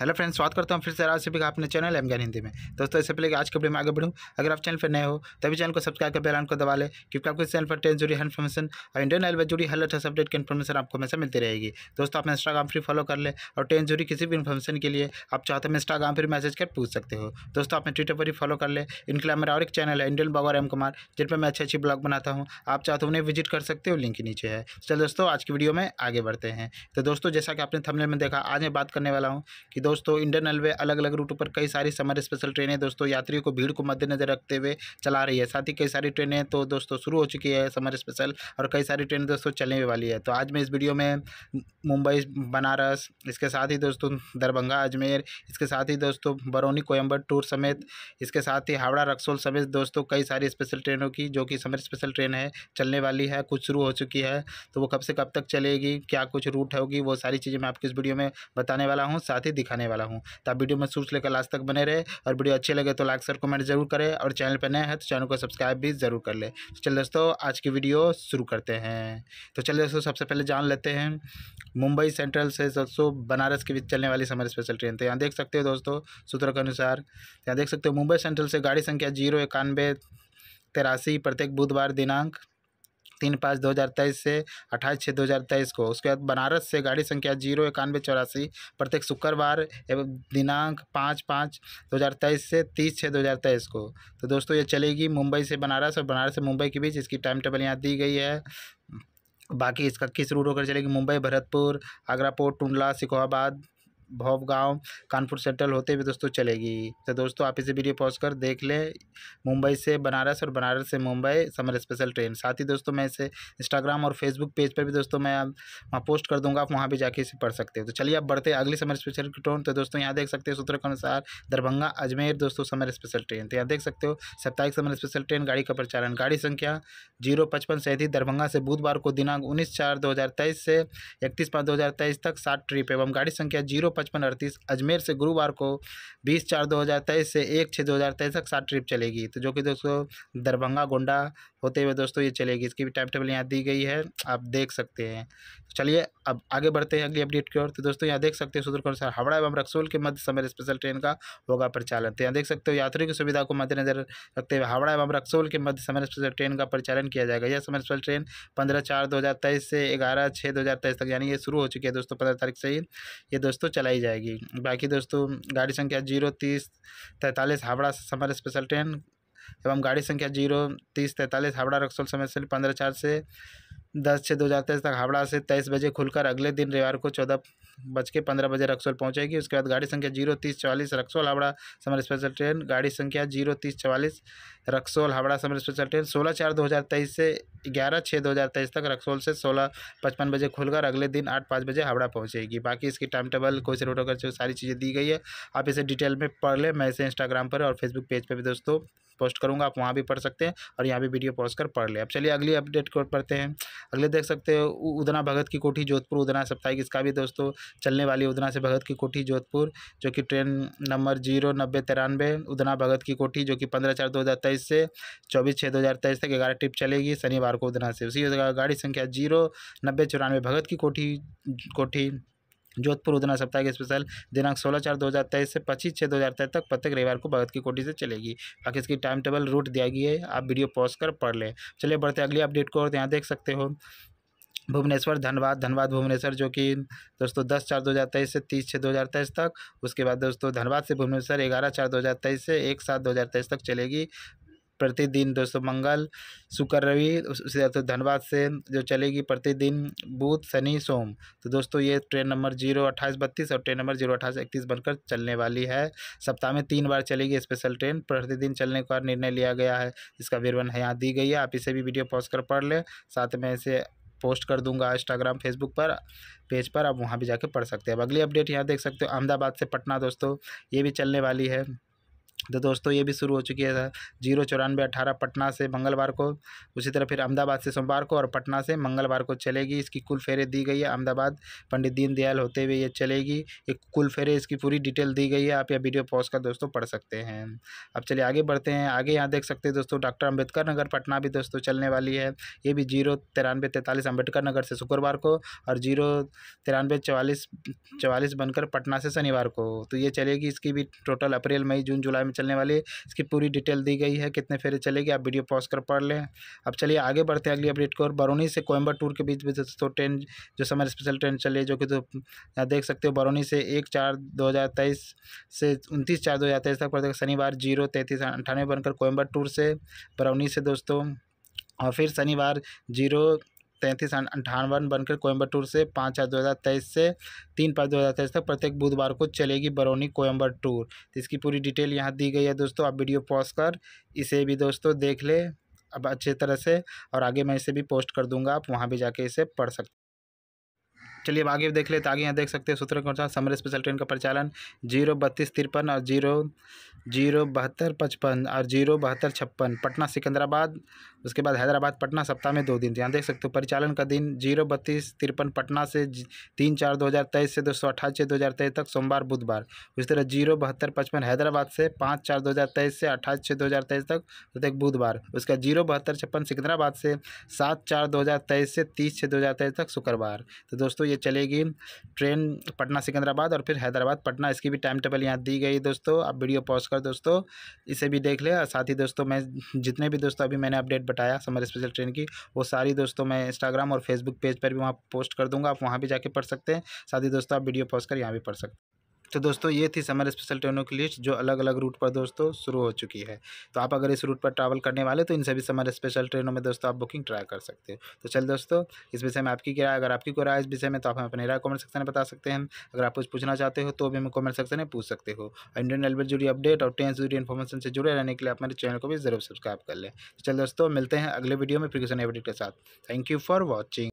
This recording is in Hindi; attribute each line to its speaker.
Speaker 1: हेलो फ्रेंड्स स्वागत करता हूँ फिर से राज का अपने चैनल एम हिंदी में दोस्तों इससे पहले आज के वीडियो में आगे बढ़ूँ अगर आप चैनल पर नए हो तभी चैनल को सब्सक्राइब कर आइकन को दबा लें क्योंकि आपको इस चैनल पर ट्रेन जुड़ी हर इन्फॉर्मेशन और इंडियन रेलवे जुड़ी हर लेटेस्ट अपडेट की इन्फॉर्मेशन आपको हमेशा मिलती रहेगी दोस्तों आप इंस्टाग्राम फ्री फॉलो कर लें और ट्रेन जुड़ी किसी भी इन्फॉर्मेशन के लिए आप चाहते हैं इंस्टाग्राम पर मैसेज कर पूछ सकते हो दोस्तों आपने ट्विटर पर ही फॉलो कर लें इनके लिए मेरा और एक चैनल है इंडियन ब्लॉगर एम कुमार जिन पर मैं अच्छे अच्छी ब्लॉग बनाता हूँ आप चाहते उन्हें विजिट कर सकते हो लिंक नीचे है चल दोस्तों आज की वीडियो में आगे बढ़ते हैं तो दोस्तों जैसा कि आपने थमने में देखा आज मैं बात करने वाला हूँ कि दोस्तों इंडियन रेलवे अलग अलग रूट पर कई सारी समर स्पेशल ट्रेनें दोस्तों यात्रियों को भीड़ को मद्देनजर रखते हुए चला रही है साथ ही कई सारी ट्रेनें तो दोस्तों शुरू हो चुकी है समर स्पेशल और कई सारी ट्रेनें दोस्तों चलने वाली है तो आज मैं इस वीडियो में मुंबई बनारस इसके साथ ही दोस्तों दरभंगा अजमेर इसके साथ ही दोस्तों बरौनी कोयम्बर टूर समेत इसके साथ ही हावड़ा रक्सोल समेत दोस्तों कई सारी स्पेशल ट्रेनों की जो कि समर स्पेशल ट्रेन है चलने वाली है कुछ शुरू हो चुकी है तो वो कब से कब तक चलेगी क्या कुछ रूट होगी वो सारी चीज़ें मैं आपको इस वीडियो में बताने वाला हूँ साथ ही दिखा दिखाने वाला हूँ तो आप वीडियो में सूच लेकर लास्ट तक बने रहे और वीडियो अच्छे लगे तो लाइक सर कमेंट जरूर करें और चैनल पर नया है तो चैनल को सब्सक्राइब भी जरूर कर ले तो दोस्तों आज की वीडियो शुरू करते हैं तो चलिए दोस्तों सबसे पहले जान लेते हैं मुंबई सेंट्रल से दोस्तों बनारस के बीच चलने वाली समर स्पेशल ट्रेन तो यहाँ देख सकते हो दोस्तों सूत्रों के अनुसार यहाँ देख सकते हो मुंबई सेंट्रल से गाड़ी संख्या जीरो इक्यानवे तिरासी प्रत्येक बुधवार दिनांक तीन पाँच दो हज़ार तेईस से अट्ठाईस छः दो हज़ार तेईस को उसके बाद बनारस से गाड़ी संख्या जीरो इक्यानवे चौरासी प्रत्येक शुक्रवार एवं दिनांक पाँच पाँच दो हज़ार तेईस से तीस छः दो हज़ार तेईस को तो दोस्तों ये चलेगी मुंबई से बनारस और बनारस से मुंबई के बीच इसकी टाइम टेबल यहाँ दी गई है बाकी इसका किस रूट होकर चलेगी मुंबई भरतपुर आगरा पोर्ट टुंडला सिकोहाबाद भोप गाँव कानपुर सेंट्रल होते हुए दोस्तों चलेगी तो दोस्तों आप इसे वीडियो पॉज कर देख लें मुंबई से बनारस और बनारस से मुंबई समर स्पेशल ट्रेन साथ ही दोस्तों मैं इसे इंस्टाग्राम और फेसबुक पेज पर भी दोस्तों मैं वहाँ पोस्ट कर दूँगा आप वहाँ भी जाके इसे पढ़ सकते हो तो चलिए आप बढ़ते अगली समर स्पेशल ट्रेन तो दोस्तों यहाँ देख सकते हो सूत्र के अनुसार दरभंगा अजमेर दोस्तों समर स्पेशल ट्रेन तो यहाँ देख सकते हो साप्ताहिक समर स्पेशल ट्रेन गाड़ी का प्रचालन गाड़ी संख्या जीरो पचपन सैंतीस दरभंगा से बुधवार को दिनांक उन्नीस चार दो से इकतीस पाँच दो तक सात ट्रिप एवं गाड़ी संख्या जीरो पचपन अड़तीस अजमेर से गुरुवार को बीस चार दो हज़ार तेईस से एक छः दो हज़ार तेईस तक सात ट्रिप चलेगी तो जो कि दोस्तों दरभंगा गोंडा होते हुए दोस्तों ये चलेगी इसकी भी टाइम टेबल यहाँ दी गई है आप देख सकते हैं चलिए अब आगे बढ़ते हैं अगली अपडेट की ओर तो दोस्तों यहाँ देख सकते हैं सुदूर के अनुसार हावड़ा एवं रक्सोल के मध्य समय स्पेशल ट्रेन का होगा परिचालन तो यहाँ देख सकते हो यात्रियों की सुविधा को मद्देनजर रखते हुए हावड़ा एवं रक्सोल के मध्य समय स्पेशल ट्रेन का परिचालन किया जाएगा यह समय स्पेशल ट्रेन पंद्रह चार दो से ग्यारह छः दो तक यानी ये शुरू हो चुकी है दोस्तों पंद्रह तारीख से ही ये दोस्तों चलाई जाएगी बाकी दोस्तों गाड़ी संख्या जीरो तीस तैंतालीस हावड़ा समर स्पेशल ट्रेन एवं गाड़ी संख्या जीरो तीस तैंतालीस हावड़ा रक्सोल समय से पंद्रह चार से दस छः दो हज़ार तेईस तक हावड़ा से तेईस बजे खुलकर अगले दिन रविवार को चौदह बज के पंद्रह बजे रक्सोल पहुंचेगी उसके बाद गाड़ी संख्या जीरो तीस चवालीस Raxaul Howrah summer special train गाड़ी संख्या जीरो तीस चवालीस Raxaul Howrah summer special train सोलह चार दो हज़ार तेईस से ग्यारह छः दो हज़ार तेईस तक रक्सोल से सोलह पचपन बजे खुलकर अगले दिन आठ पाँच बजे हावड़ा पहुँचेगी बाकी इसकी टाइम टेबल कोई से रोटो कर सारी चीज़ें दी गई है आप इसे डिटेल में पढ़ लें मैं इसे इंस्टाग्राम पर और फेसबुक पेज पर भी दोस्तों पोस्ट करूँगा आप वहाँ भी पढ़ सकते हैं और यहाँ भी वीडियो पॉज कर पढ़ लें अब चलिए अगली अपडेट को पढ़ते हैं अगले देख सकते हो उदना भगत की कोठी जोधपुर उदना साप्ताहिक इसका भी दोस्तों चलने वाली उदना से भगत की कोठी जोधपुर जो कि ट्रेन नंबर जीरो नब्बे तिरानवे उदना भगत की कोठी जो कि पंद्रह चार दो हज़ार तेईस तेईस से चौबीस छः दो हज़ार तेईस तक ग्यारह ट्रिप चलेगी शनिवार को उधना से उसी गाड़ी संख्या जीरो नब्बे चौरानवे भगत की कोठी कोठी जोधपुर उधना सप्ताह के स्पेशल दिनांक सोलह चार तेईस से पच्चीस छः तेईस तक प्रत्येक रविवार को भगत की कोठी से चलेगी बाकी इसकी टाइम टेबल रूट दिया गई है आप वीडियो पॉज कर पढ़ लें चलिए बढ़ते अगली अपडेट को और यहाँ देख सकते हो भुवनेश्वर धनबाद धनबाद भुवनेश्वर जो कि दोस्तों दस चार दो हज़ार तेईस से तीस छः दो हज़ार तेईस तक उसके बाद दोस्तों धनबाद से भुवनेश्वर ग्यारह चार दो हज़ार तेईस से एक सात दो हज़ार तेईस तक चलेगी प्रतिदिन दोस्तों मंगल शुक्र रवि उसके बाद तो धनबाद से जो चलेगी प्रतिदिन बुध शनि सोम तो दोस्तों ये ट्रेन नंबर जीरो अट्ठाईस बत्तीस और ट्रेन नंबर जीरो अट्ठाईस इकतीस बनकर चलने वाली है सप्ताह में तीन बार चलेगी स्पेशल ट्रेन प्रतिदिन चलने का निर्णय लिया गया है इसका विवरण यहाँ दी गई है आप इसे भी वीडियो पॉज कर पढ़ लें साथ में इसे पोस्ट कर दूंगा इंस्टाग्राम फेसबुक पर पेज पर आप वहाँ भी जाके पढ़ सकते हैं अब अगली अपडेट यहाँ देख सकते हो अहमदाबाद से पटना दोस्तों ये भी चलने वाली है तो दोस्तों ये भी शुरू हो चुकी है जीरो चौरानवे अठारह पटना से मंगलवार को उसी तरह फिर अहमदाबाद से सोमवार को और पटना से मंगलवार को चलेगी इसकी कुल फेरे दी गई है अहमदाबाद पंडित दीनदयाल होते हुए ये चलेगी ये कुल फेरे इसकी पूरी डिटेल दी गई है आप यह वीडियो पॉज कर दोस्तों पढ़ सकते हैं अब चलिए आगे बढ़ते हैं आगे यहाँ देख सकते हैं दोस्तों डॉक्टर अम्बेडकर नगर पटना भी दोस्तों चलने वाली है ये भी जीरो तिरानवे तैंतालीस अम्बेडकर नगर से शुक्रवार को और जीरो तिरानवे चवालीस चवालीस बनकर पटना से शनिवार को तो ये चलेगी इसकी भी टोटल अप्रैल मई जून जुलाई में चलने वाली है इसकी पूरी डिटेल दी गई है कितने फेरे चलेगी आप वीडियो पॉज कर पढ़ लें अब चलिए आगे बढ़ते हैं अगली अपडेट को और बरौनी से कोयम्बर टूर के बीच भी दोस्तों ट्रेन जो समर स्पेशल ट्रेन चल रही है जो कि तो देख सकते हो बरौनी से एक चार दो हज़ार तेईस से उनतीस चार दो हज़ार तेईस तक पर शनिवार जीरो तैंतीस अंठानवे बनकर टूर से बरौनी से दोस्तों और फिर शनिवार जीरो तैंतीस अंठानवन बनकर कोयम्बटूर से पाँच चार दो हज़ार तेईस से तीन पाँच दो हज़ार तेईस तक प्रत्येक बुधवार को चलेगी बरौनी कोयम्बटूर तो इसकी पूरी डिटेल यहाँ दी गई है दोस्तों आप वीडियो पॉज कर इसे भी दोस्तों देख ले अब अच्छे तरह से और आगे मैं इसे भी पोस्ट कर दूंगा आप वहाँ भी जाके इसे पढ़ सकते चलिए अब आगे देख लेते आगे यहाँ देख सकते हैं सूत्र के अनुसार समर स्पेशल ट्रेन का परिचालन जीरो बत्तीस तिरपन और जीरो जीरो बहत्तर पचपन और जीरो बहत्तर छप्पन पटना सिकंदराबाद उसके बाद हैदराबाद पटना सप्ताह में दो दिन तो यहाँ देख सकते हो परिचालन का दिन जीरो बत्तीस तिरपन पटना से तीन चार दो हज़ार तेईस से दो सौ अट्ठाईस छः दो हज़ार तेईस तक सोमवार बुधवार उसी तरह जीरो बहत्तर पचपन हैदराबाद से पाँच चार दो हज़ार तेईस से अट्ठाईस छः दो हज़ार तेईस तक प्रत्येक तो बुधवार उसका जीरो बहत्तर छप्पन सिकंदराबाद से सात चार दो हज़ार तेईस से तीस छः दो हज़ार तेईस तक शुक्रवार तो दोस्तों ये ये चलेगी ट्रेन पटना सिकंदराबाद और फिर हैदराबाद पटना इसकी भी टाइम टेबल यहाँ दी गई दोस्तों आप वीडियो पॉज कर दोस्तों इसे भी देख लें और साथ ही दोस्तों मैं जितने भी दोस्तों अभी मैंने अपडेट बताया समर स्पेशल ट्रेन की वो सारी दोस्तों मैं इंस्टाग्राम और फेसबुक पेज पर भी वहाँ पोस्ट कर दूँगा आप वहाँ भी जाके पढ़ सकते हैं साथ ही दोस्तों आप वीडियो पॉज कर यहाँ भी पढ़ सकते हैं तो दोस्तों ये थी समर स्पेशल ट्रेनों की लिस्ट जो अलग अलग रूट पर दोस्तों शुरू हो चुकी है तो आप अगर इस रूट पर ट्रैवल करने वाले तो इन सभी समर स्पेशल ट्रेनों में दोस्तों आप बुकिंग ट्राई कर सकते हो तो चल दोस्तों इस विषय में आपकी क्या अगर आपकी कोई राय इस विषय में तो आप हमें अपने राय कमेंट सेक्शन में बता सकते हैं अगर आप कुछ पूछना चाहते हो तो भी हमें कमेंट सेक्शन में पूछ सकते हो इंडियन रेलवे जुड़ी अपडेट और ट्रेन जुड़ी इन्फॉर्मेशन से जुड़े रहने के लिए आप चैनल को भी जरूर सब्सक्राइब कर लें तो चल दोस्तों मिलते हैं अगले वीडियो में फिर किसान अपडेट के साथ थैंक यू फॉर वॉचिंग